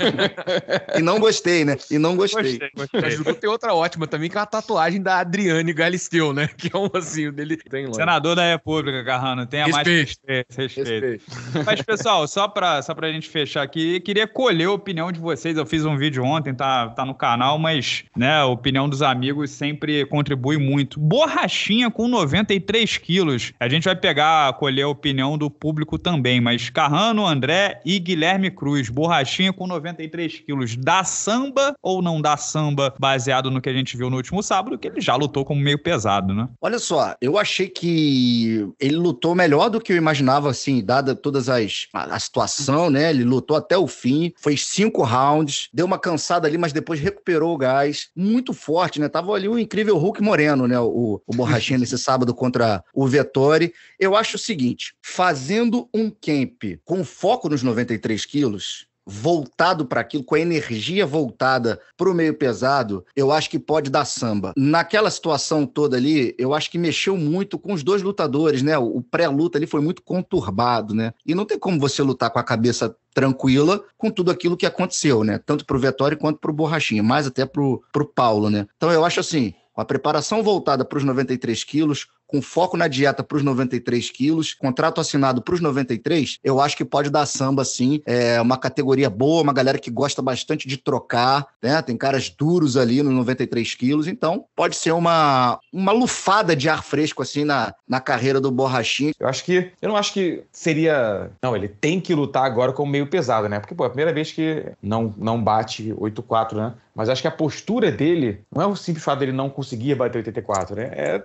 e não gostei, né? E não gostei. gostei, gostei. Cajuru tem outra ótima também, que é a tatuagem da Adriane Galisteu, né? Que é um assim dele. Tem Senador da República, Carrano. Tem respeito. mais respeito. respeito. respeito. Mas, pessoal, só pra, só pra gente fechar aqui, queria colher a opinião de vocês. Eu fiz um vídeo ontem, tá, tá no canal, mas né, a opinião dos amigos sempre contribui contribui muito. Borrachinha com 93 quilos. A gente vai pegar, colher a opinião do público também, mas Carrano, André e Guilherme Cruz. Borrachinha com 93 quilos. Dá samba ou não dá samba, baseado no que a gente viu no último sábado, que ele já lutou como meio pesado, né? Olha só, eu achei que ele lutou melhor do que eu imaginava, assim, dada todas as a, a situação, né? Ele lutou até o fim, fez cinco rounds, deu uma cansada ali, mas depois recuperou o gás. Muito forte, né? Tava ali um incrível Hulk moreno, né? O, o Borrachinha (laughs) nesse sábado contra o Vettori. Eu acho o seguinte: fazendo um camp com foco nos 93 quilos, voltado para aquilo, com a energia voltada para o meio pesado, eu acho que pode dar samba. Naquela situação toda ali, eu acho que mexeu muito com os dois lutadores, né? O pré-luta ali foi muito conturbado, né? E não tem como você lutar com a cabeça tranquila com tudo aquilo que aconteceu, né? Tanto para o Vettori quanto para o Borrachinha, mais até para o Paulo, né? Então eu acho assim, a preparação voltada para os 93 quilos, com foco na dieta para os 93 quilos, contrato assinado para os 93, eu acho que pode dar samba, sim. É uma categoria boa, uma galera que gosta bastante de trocar, né? Tem caras duros ali nos 93 quilos, então pode ser uma, uma lufada de ar fresco, assim, na, na carreira do Borrachinho. Eu acho que, eu não acho que seria... Não, ele tem que lutar agora como meio pesado, né? Porque, pô, é a primeira vez que não, não bate 8-4, né? Mas acho que a postura dele, não é o simples fato dele não conseguir bater 84, né? É,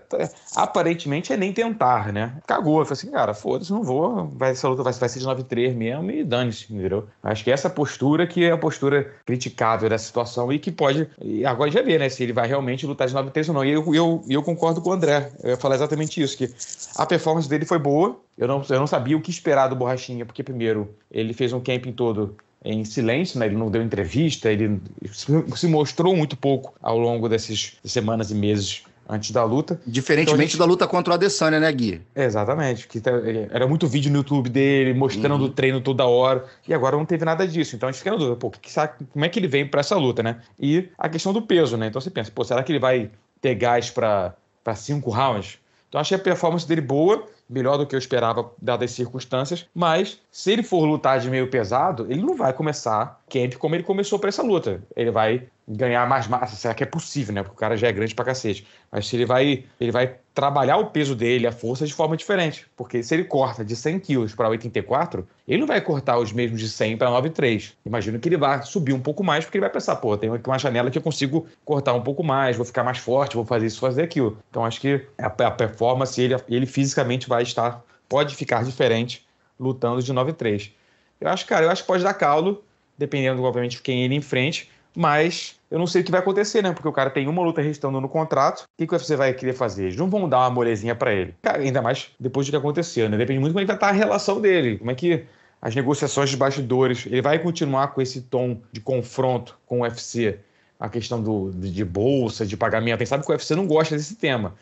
aparentemente é, aparentemente é nem tentar, né? Cagou, eu falei assim, cara, foda-se, não vou, vai, essa luta vai, vai ser de 9-3 mesmo e dane-se, entendeu? Acho que essa postura que é a postura criticável dessa situação e que pode, e agora já vê, né, se ele vai realmente lutar de 9-3 ou não. E eu, eu, eu concordo com o André, eu ia falar exatamente isso, que a performance dele foi boa, eu não, eu não sabia o que esperar do Borrachinha, porque primeiro, ele fez um camping todo em silêncio, né? ele não deu entrevista, ele se mostrou muito pouco ao longo dessas semanas e meses antes da luta. Diferentemente então, gente... da luta contra o Adesanya, né, Gui? Exatamente. Que tá, é, era muito vídeo no YouTube dele, mostrando uhum. o treino toda hora. E agora não teve nada disso. Então a gente fica na dúvida, pô, que, como é que ele vem para essa luta, né? E a questão do peso, né? Então você pensa, pô, será que ele vai ter gás para cinco rounds? Então achei a performance dele boa melhor do que eu esperava, dadas as circunstâncias. Mas, se ele for lutar de meio pesado, ele não vai começar camp como ele começou para essa luta. Ele vai ganhar mais massa, será que é possível, né? Porque o cara já é grande pra cacete. Mas se ele vai, ele vai trabalhar o peso dele, a força, de forma diferente. Porque se ele corta de 100 quilos para 84, ele não vai cortar os mesmos de 100 para 93. Imagino que ele vai subir um pouco mais, porque ele vai pensar, pô, tem aqui uma janela que eu consigo cortar um pouco mais, vou ficar mais forte, vou fazer isso, fazer aquilo. Então acho que a, performance, ele, ele fisicamente vai estar, pode ficar diferente lutando de 93. Eu acho, cara, eu acho que pode dar caulo, dependendo, obviamente, de quem ele enfrente, mas eu não sei o que vai acontecer, né? Porque o cara tem uma luta restando no contrato. O que, que o UFC vai querer fazer? Eles não vão dar uma molezinha para ele. Cara, ainda mais depois do que aconteceu, né? Depende muito de como é vai estar a relação dele. Como é que as negociações de bastidores. Ele vai continuar com esse tom de confronto com o UFC. A questão do, de bolsa, de pagamento. A gente sabe que o UFC não gosta desse tema.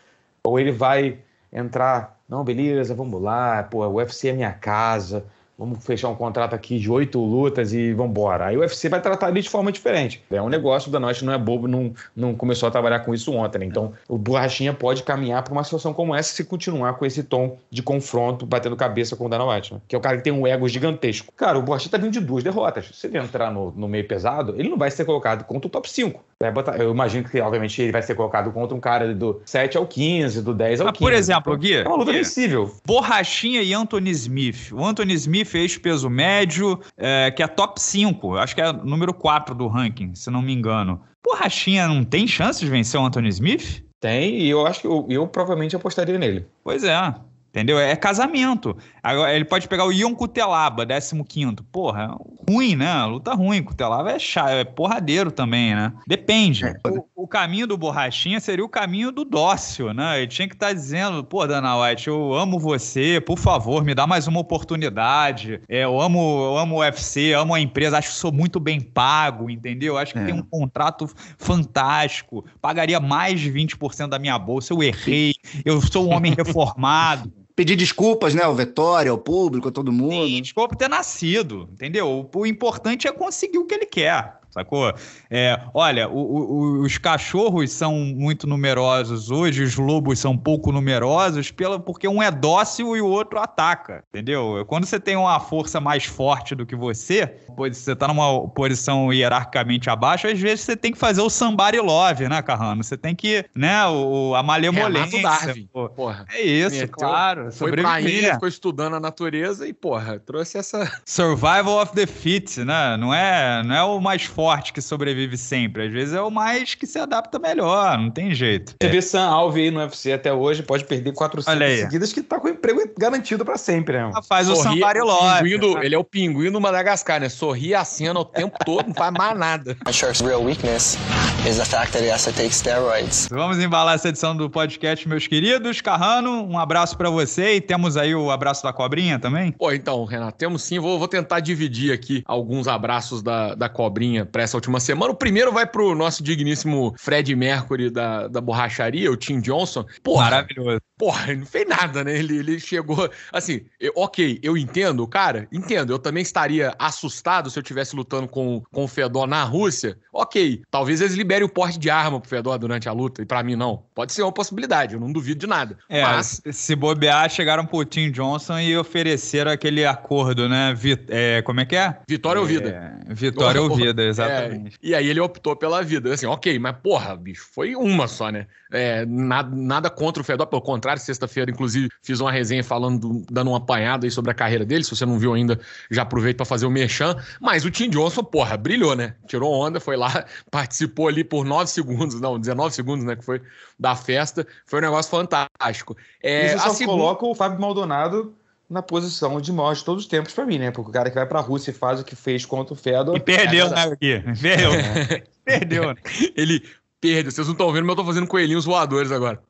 Ou ele vai entrar, não, beleza, vamos lá, pô, o UFC é minha casa vamos fechar um contrato aqui de oito lutas e vamos embora. Aí o UFC vai tratar ele de forma diferente. É um negócio, da noite não é bobo, não, não começou a trabalhar com isso ontem. Né? Então, o Borrachinha pode caminhar para uma situação como essa se continuar com esse tom de confronto, batendo cabeça com o Dana White, né? que é o cara que tem um ego gigantesco. Cara, o Borrachinha tá vindo de duas derrotas. Se ele entrar no, no meio pesado, ele não vai ser colocado contra o top 5. É, botar, eu imagino que, obviamente, ele vai ser colocado contra um cara do 7 ao 15, do 10 ao Mas, 15. Por exemplo, Gui. É uma luta Gui, vencível. Borrachinha e Anthony Smith. O Anthony Smith fez é peso médio, é, que é top 5, acho que é número 4 do ranking, se não me engano. Borrachinha não tem chance de vencer o Anthony Smith? Tem, e eu acho que eu, eu provavelmente apostaria nele. Pois é. Entendeu? É, é casamento. Agora, ele pode pegar o Ion Cutelaba, 15. Porra, ruim, né? Luta ruim. Cutelaba é chato, é porradeiro também, né? Depende. É, o, o, caminho do Borrachinha seria o caminho do dócil, né? Ele tinha que estar tá dizendo: pô, Dana White, eu amo você, por favor, me dá mais uma oportunidade. É, eu, amo, eu amo o UFC, amo a empresa, acho que sou muito bem pago, entendeu? Acho que é. tem um contrato fantástico, pagaria mais de 20% da minha bolsa, eu errei, eu sou um homem (laughs) reformado pedir desculpas, né, ao Vettori, ao público, a todo mundo. Sim, desculpa ter nascido, entendeu? O, o importante é conseguir o que ele quer sacou? É, olha, o, o, os cachorros são muito numerosos hoje, os lobos são pouco numerosos, pela, porque um é dócil e o outro ataca, entendeu? Quando você tem uma força mais forte do que você, você tá numa posição hierarquicamente abaixo, às vezes você tem que fazer o somebody love, né, Carrano? Você tem que, né, o, a malemolência. É, Darwin, pô. porra. É isso, Meteu, claro. Foi pra ilha, ficou estudando a natureza e, porra, trouxe essa... Survival of the fit, né? Não é, não é o mais forte forte que sobrevive sempre. Às vezes é o mais que se adapta melhor, não tem jeito. Você é. vê Sam Alvey aí no UFC até hoje, pode perder 400 seguidas, que tá com emprego garantido para sempre, né? Ah, faz Sorri, o Sampari Lopes. Né? Ele é o pinguim do Madagascar, né? Sorri a cena o tempo todo, não faz mais nada. (laughs) Shark's real weakness is the fact that he has to take steroids. Vamos embalar essa edição do podcast, meus queridos. Carrano, um abraço para você e temos aí o abraço da cobrinha também? Pô, então, Renato, temos sim. Vou, vou tentar dividir aqui alguns abraços da, da cobrinha para essa última semana. O primeiro vai pro nosso digníssimo Fred Mercury da, da borracharia, o Tim Johnson. Porra, Maravilhoso. Porra, não fez nada, né? Ele, ele chegou. Assim, eu, ok, eu entendo, cara, entendo. Eu também estaria assustado se eu estivesse lutando com, com o Fedor na Rússia. Ok, talvez eles liberem o porte de arma pro Fedor durante a luta, e para mim não. Pode ser uma possibilidade, eu não duvido de nada. É, mas... se bobear, chegaram pro Tim Johnson e ofereceram aquele acordo, né? Vit é, como é que é? Vitória é, ou vida. vitória ou vida, exatamente Exatamente. É, e aí ele optou pela vida. Assim, ok, mas porra, bicho, foi uma só, né? É, nada, nada contra o Fedor, pelo contrário, sexta-feira, inclusive, fiz uma resenha falando, dando um apanhado aí sobre a carreira dele. Se você não viu ainda, já aproveita para fazer o mechan. Mas o Tim Johnson, porra, brilhou, né? Tirou onda, foi lá, (laughs) participou ali por nove segundos, não, 19 segundos, né? Que foi da festa. Foi um negócio fantástico. É, Isso só segunda... coloca o Fábio Maldonado na posição de maior de todos os tempos para mim, né? Porque o cara que vai para a Rússia e faz o que fez contra o Fedor. E perdeu, é, né, aqui? Perdeu. (laughs) É. Né? Ele perdeu. Vocês não estão vendo, mas eu estou fazendo coelhinhos voadores agora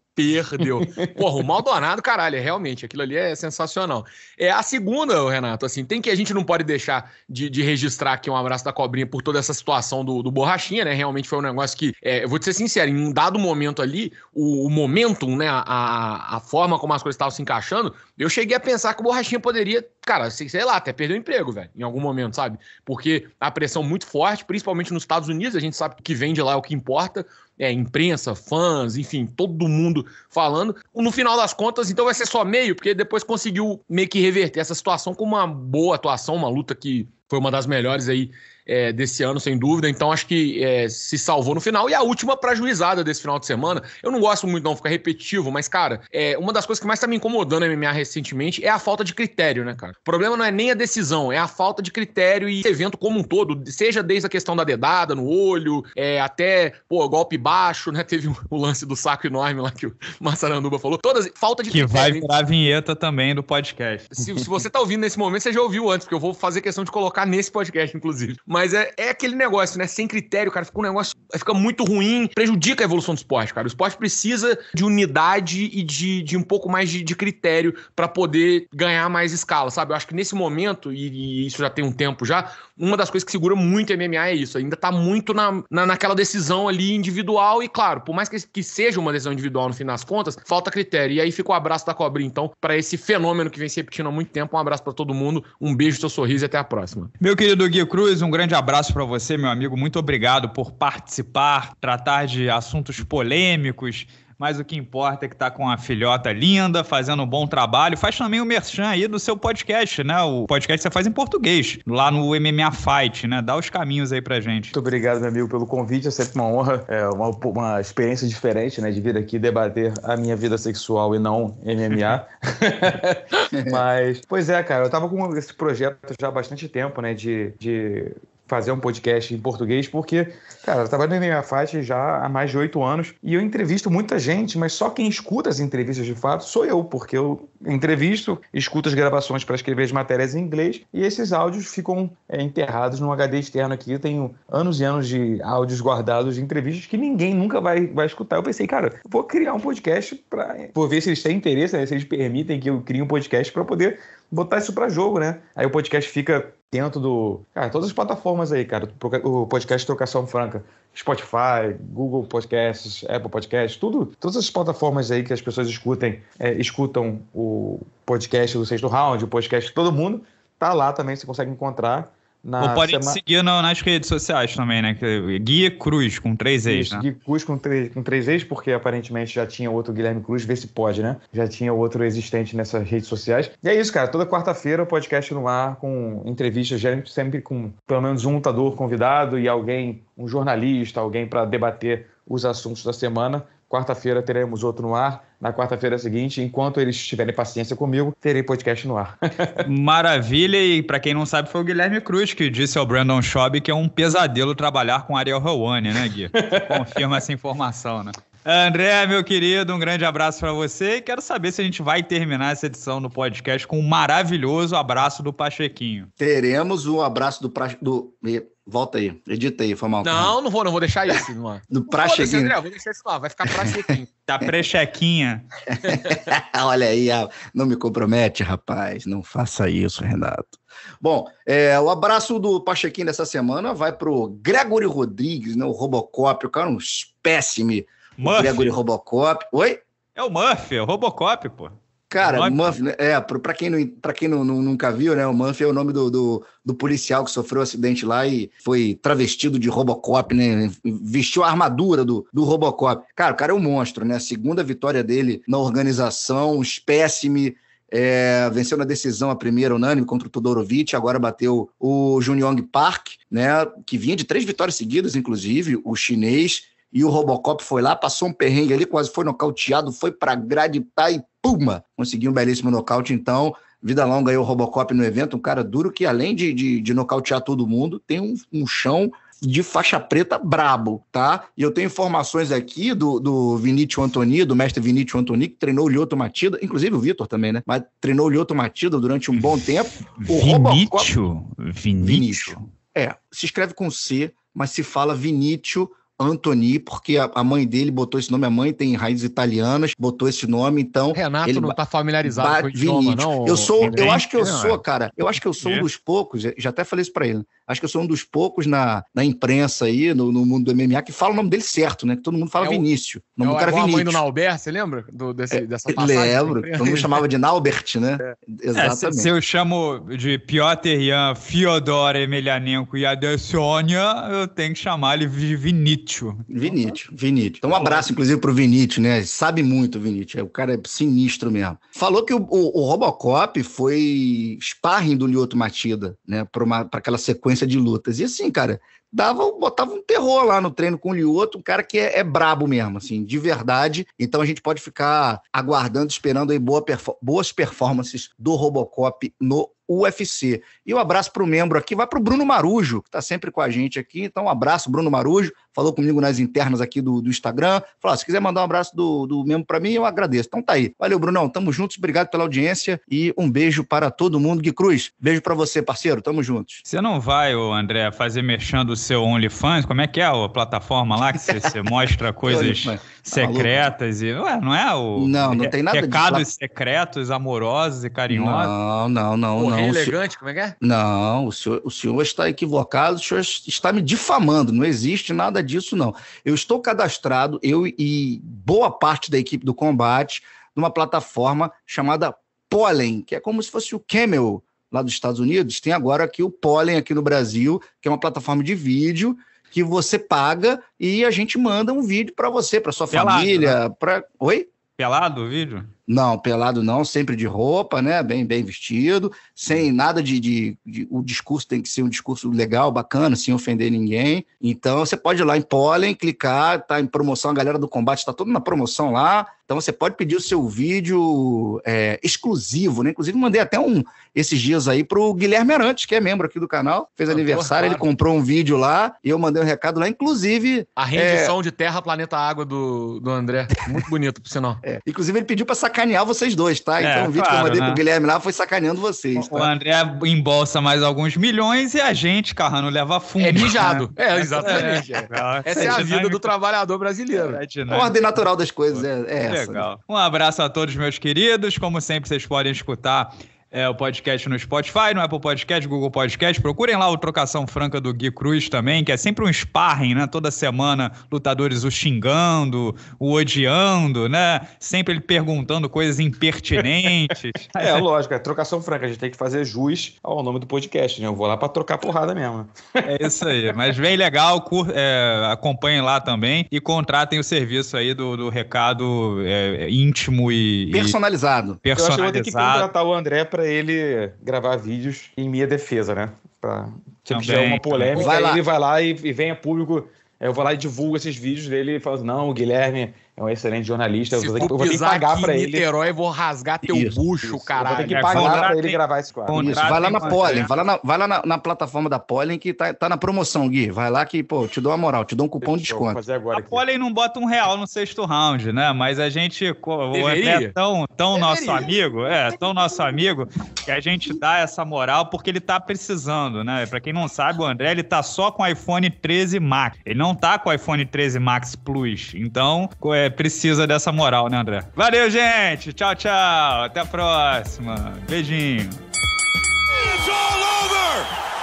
perdeu. Porra, o Maldonado, caralho, é realmente, aquilo ali é sensacional. É a segunda, Renato, assim, tem que a gente não pode deixar de, de registrar aqui um abraço da cobrinha por toda essa situação do, do Borrachinha, né? Realmente foi um negócio que, é, eu vou te ser sincero, em um dado momento ali, o, o momentum, né? A, a forma como as coisas estavam se encaixando, eu cheguei a pensar que o Borrachinha poderia, cara, sei, sei lá, até perder o emprego, velho, em algum momento, sabe? Porque a pressão muito forte, principalmente nos Estados Unidos, a gente sabe que vende lá é o que importa, é imprensa, fãs, enfim, todo mundo falando. No final das contas, então vai ser só meio, porque depois conseguiu meio que reverter essa situação com uma boa atuação, uma luta que foi uma das melhores aí é, desse ano, sem dúvida. Então acho que é, se salvou no final. E a última pra juizada desse final de semana. Eu não gosto muito, não, ficar repetitivo, mas, cara, é, uma das coisas que mais tá me incomodando na MMA recentemente é a falta de critério, né, cara? O problema não é nem a decisão, é a falta de critério e evento como um todo, seja desde a questão da dedada no olho, é, até, pô, golpe baixo, né? (laughs) Teve o lance do saco enorme lá que o Massaranduba falou. Todas, falta de. Que critério, vai virar vinheta também do podcast. Se, se você tá ouvindo nesse momento, você já ouviu antes, porque eu vou fazer questão de colocar nesse podcast, inclusive. Mas mas é, é aquele negócio, né? Sem critério, cara, fica um negócio. Fica muito ruim, prejudica a evolução do esporte, cara. O esporte precisa de unidade e de, de um pouco mais de, de critério para poder ganhar mais escala, sabe? Eu acho que nesse momento, e, e isso já tem um tempo já, uma das coisas que segura muito MMA é isso. Ainda tá muito na, na, naquela decisão ali individual. E claro, por mais que, que seja uma decisão individual no fim das contas, falta critério. E aí fica o abraço da cobrinha, então, para esse fenômeno que vem se repetindo há muito tempo. Um abraço para todo mundo, um beijo, seu sorriso e até a próxima. Meu querido Gui Cruz, um grande abraço para você, meu amigo. Muito obrigado por participar, tratar de assuntos polêmicos mas o que importa é que tá com a filhota linda, fazendo um bom trabalho. Faz também o merchan aí do seu podcast, né? O podcast você faz em português, lá no MMA Fight, né? Dá os caminhos aí pra gente. Muito obrigado, meu amigo, pelo convite. É sempre uma honra, é uma, uma experiência diferente, né? De vir aqui debater a minha vida sexual e não MMA. (laughs) (laughs) mas, pois é, cara, eu tava com esse projeto já há bastante tempo, né? De, de fazer um podcast em português, porque, cara, eu trabalho na faixa já há mais de oito anos e eu entrevisto muita gente, mas só quem escuta as entrevistas de fato sou eu, porque eu entrevisto, escuto as gravações para escrever as matérias em inglês e esses áudios ficam é, enterrados num HD externo aqui. Eu tenho anos e anos de áudios guardados de entrevistas que ninguém nunca vai, vai escutar. Eu pensei, cara, vou criar um podcast para. Vou ver se eles têm interesse, né, se eles permitem que eu crie um podcast para poder botar isso para jogo, né? Aí o podcast fica dentro do. Cara, todas as plataformas aí, cara. O podcast Trocação Franca. Spotify, Google Podcasts, Apple Podcasts, tudo, todas as plataformas aí que as pessoas escutem, é, escutam o podcast do sexto round, o podcast de todo mundo, tá lá também, você consegue encontrar. Na Ou podem seguir no, nas redes sociais também, né? É Guia Cruz, com três ex, Isso, né? Guia Cruz com, três, com três ex, porque aparentemente já tinha outro Guilherme Cruz, vê se pode, né? Já tinha outro existente nessas redes sociais. E é isso, cara. Toda quarta-feira o podcast no ar com entrevistas, sempre com pelo menos um lutador convidado e alguém, um jornalista, alguém para debater os assuntos da semana. Quarta-feira teremos outro no ar. Na quarta-feira seguinte, enquanto eles tiverem paciência comigo, terei podcast no ar. (laughs) Maravilha! E para quem não sabe, foi o Guilherme Cruz que disse ao Brandon Schaub que é um pesadelo trabalhar com Ariel Helwani, né, Gui? (laughs) Confirma essa informação, né? André, meu querido, um grande abraço para você e quero saber se a gente vai terminar essa edição do podcast com um maravilhoso abraço do Pachequinho. Teremos um abraço do, pra... do... Volta aí, edita aí, foi mal. Não, não vou, não vou deixar isso (laughs) no pra No prachequinho. André, vou deixar isso lá, vai ficar prachequinho. (laughs) da tá prechequinha. (laughs) Olha aí, ah, não me compromete, rapaz, não faça isso, Renato. Bom, é, o abraço do Pachequinho dessa semana vai pro Gregory Rodrigues, né, o Robocop, o cara é um espécime. Murphy. O Gregory Robocop. Oi? É o Murphy, é o Robocop, pô. Cara, Muff, né? é, para quem, não, pra quem não, não, nunca viu, né? O Muff é o nome do, do, do, policial que sofreu um acidente lá e foi travestido de Robocop, né? Vestiu a armadura do, do Robocop. Cara, o cara é um monstro, né? A segunda vitória dele na organização, espécime. É, venceu na decisão a primeira unânime contra o Todorovic, agora bateu o Junyong Park, né, que vinha de três vitórias seguidas, inclusive, o chinês, e o Robocop foi lá, passou um perrengue ali, quase foi nocauteado, foi pra grade, tá e puma! Conseguiu um belíssimo nocaute, então. Vida Longa aí o Robocop no evento, um cara duro que, além de, de, de nocautear todo mundo, tem um, um chão de faixa preta brabo, tá? E eu tenho informações aqui do, do Vinícius Antoni, do mestre Vinícius Antoni, que treinou o Lioto Matida, inclusive o Vitor também, né? Mas treinou o Lioto Matida durante um bom tempo. O Vinícius? Robocop... Vinícius? É, se escreve com C, mas se fala Vinícius Antoni porque a, a, mãe dele botou esse nome, a mãe tem raízes italianas, botou esse nome, então. Renato ele não tá familiarizado com o idioma, não? Eu sou, eu acho que eu né? sou, cara, eu acho que eu sou um dos poucos, já até falei isso pra ele, acho que eu sou um dos poucos na, na imprensa aí, no, no mundo do MMA, que fala o nome dele certo, né? Que todo mundo fala é o, Vinícius. O é nome é do cara é Vinícius. mãe do Nauber, você lembra? Do, desse, é, dessa passagem? Lembro. (laughs) Todo mundo chamava de Naubert, né? É. É, Exatamente. Se, se, eu chamo de Piotr Jan, Fiodor Emelianenko e Adesanya, eu tenho que chamar ele de Vinícius. Vinícius, Vinícius. Então um abraço, inclusive, pro Vinícius, né? Sabe muito, Vinícius. O cara é sinistro mesmo. Falou que o, o, o Robocop foi sparring do Lioto Matida, né? Para aquela sequência sequência de lutas. E assim, cara, dava, botava um terror lá no treino com o Lioto, um cara que é, é brabo mesmo, assim, de verdade. Então a gente pode ficar aguardando, esperando aí boa perfor boas performances do Robocop no UFC. E um abraço para o membro aqui, vai para o Bruno Marujo, que está sempre com a gente aqui. Então, um abraço, Bruno Marujo falou comigo nas internas aqui do, do Instagram. Falou: ah, se quiser mandar um abraço do, do mesmo para mim, eu agradeço. Então tá aí. Valeu, Brunão. Tamo juntos. Obrigado pela audiência e um beijo para todo mundo. Gui Cruz, beijo para você, parceiro. Tamo juntos. Você não vai, ô André, fazer mexendo o seu OnlyFans? Como é que é a plataforma lá que você, (laughs) mostra coisas tá secretas? e Ué, não é o. Não, não tem nada Pecados de... secretos, amorosos e carinhosos. Não, não, não. Porra, não. É elegante, como é que é? Não, o senhor, o senhor está equivocado. O senhor está me difamando. Não existe nada disso, não. Eu estou cadastrado, eu e boa parte da equipe do combate, numa plataforma chamada Pollen, que é como se fosse o Camel lá dos Estados Unidos. Tem agora aqui o Pollen aqui no Brasil, que é uma plataforma de vídeo que você paga e a gente manda um vídeo para você, para sua Pelado, família, né? para oi? Pelado o vídeo? Não, pelado não, sempre de roupa, né? Bem, bem vestido, sem hum. nada de, de, de, O discurso tem que ser um discurso legal, bacana, sem ofender ninguém. Então você pode ir lá em Pólen, clicar, tá em promoção, a galera do combate está toda na promoção lá. Então você pode pedir o seu vídeo é, exclusivo, né? Inclusive mandei até um esses dias aí pro Guilherme Arantes, que é membro aqui do canal, fez aniversário, ele comprou um vídeo lá e eu mandei um recado lá, inclusive a rendição é... de Terra, Planeta, Água do, do André, muito (laughs) bonito, por sinal. É. Inclusive ele pediu para sacanear vocês dois, tá? É, então o vídeo claro, que eu mandei né? pro Guilherme lá foi sacaneando vocês. O, tá? o André embolsa mais alguns milhões e a gente, Carrano, leva fundo. É né? mijado. Né? É exatamente. É. Essa é a é, vida do trabalhador brasileiro. É a ordem natural das coisas, é legal. Né? Um abraço a todos, meus queridos. Como sempre, vocês podem escutar é, o podcast no Spotify, no Apple Podcast, Google Podcast. Procurem lá o Trocação Franca do Gui Cruz também, que é sempre um sparring, né? Toda semana, lutadores o xingando, o odiando, né? Sempre ele perguntando coisas impertinentes. (laughs) é, lógico, é Trocação Franca. A gente tem que fazer jus ao nome do podcast, né? Eu vou lá para trocar porrada mesmo. é isso aí. Mas vem legal, cur... É, acompanhem lá também e contratem o serviço aí do, do recado é, íntimo e. Personalizado. E personalizado. Eu acho que eu vou ter que contratar o André pra para ele gravar vídeos em minha defesa, né? Pra, se uma polêmica, vai ele vai lá e, e vem a público. Eu vou lá e divulgo esses vídeos dele e assim: não, o Guilherme é um excelente jornalista. Se eu vou, ter, eu vou ter que pagar para ele. Niterói, vou rasgar teu isso, bucho, isso. caralho. Eu vou ter que pagar para ele gravar esse quadro. Isso, vai lá na Pollen, vai lá, na, vai lá na, na, plataforma da Pollen que tá, tá na promoção, Gui. Vai lá que, pô, te dou uma moral, te dou um cupom de desconto. Fazer agora a Pollen não bota um real no sexto round, né? Mas a gente é Deveria. é tão, tão nosso amigo, é, tão nosso amigo, que a gente dá essa moral porque ele tá precisando, né? Para quem não sabe, o André, ele tá só com o iPhone 13 Max. Ele não tá com o iPhone 13 Max Plus. Então, é, precisa dessa moral, né, André? Valeu, gente! Tchau, tchau! Até a próxima! Beijinho! It's all over!